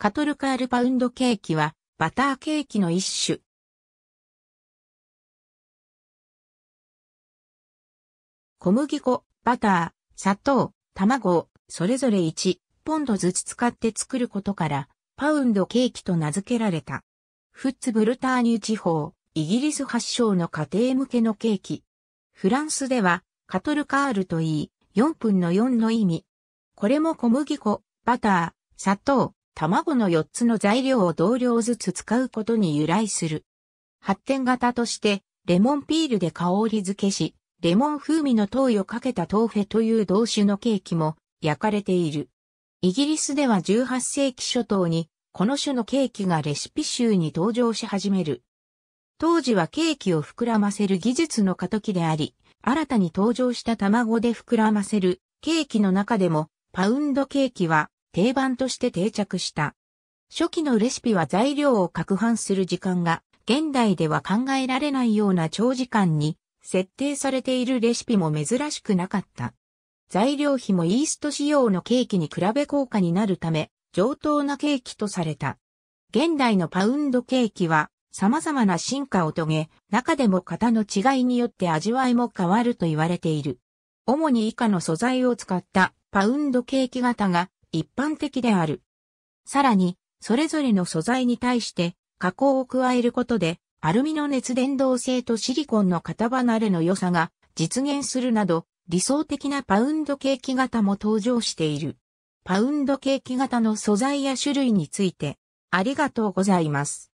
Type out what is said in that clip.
カトルカールパウンドケーキは、バターケーキの一種。小麦粉、バター、砂糖、卵を、それぞれ1ポンドずつ使って作ることから、パウンドケーキと名付けられた。フッツブルターニュ地方、イギリス発祥の家庭向けのケーキ。フランスでは、カトルカールといい、4分の4の意味。これも小麦粉、バター、砂糖、卵の4つの材料を同量ずつ使うことに由来する。発展型として、レモンピールで香り付けし、レモン風味の糖をかけたトーフェという同種のケーキも焼かれている。イギリスでは18世紀初頭に、この種のケーキがレシピ集に登場し始める。当時はケーキを膨らませる技術の過渡期であり、新たに登場した卵で膨らませるケーキの中でも、パウンドケーキは定番として定着した。初期のレシピは材料を攪拌する時間が現代では考えられないような長時間に設定されているレシピも珍しくなかった。材料費もイースト仕様のケーキに比べ効果になるため上等なケーキとされた。現代のパウンドケーキは様々な進化を遂げ、中でも型の違いによって味わいも変わると言われている。主に以下の素材を使ったパウンドケーキ型が一般的である。さらに、それぞれの素材に対して加工を加えることで、アルミの熱伝導性とシリコンの型離れの良さが実現するなど、理想的なパウンドケーキ型も登場している。パウンドケーキ型の素材や種類について、ありがとうございます。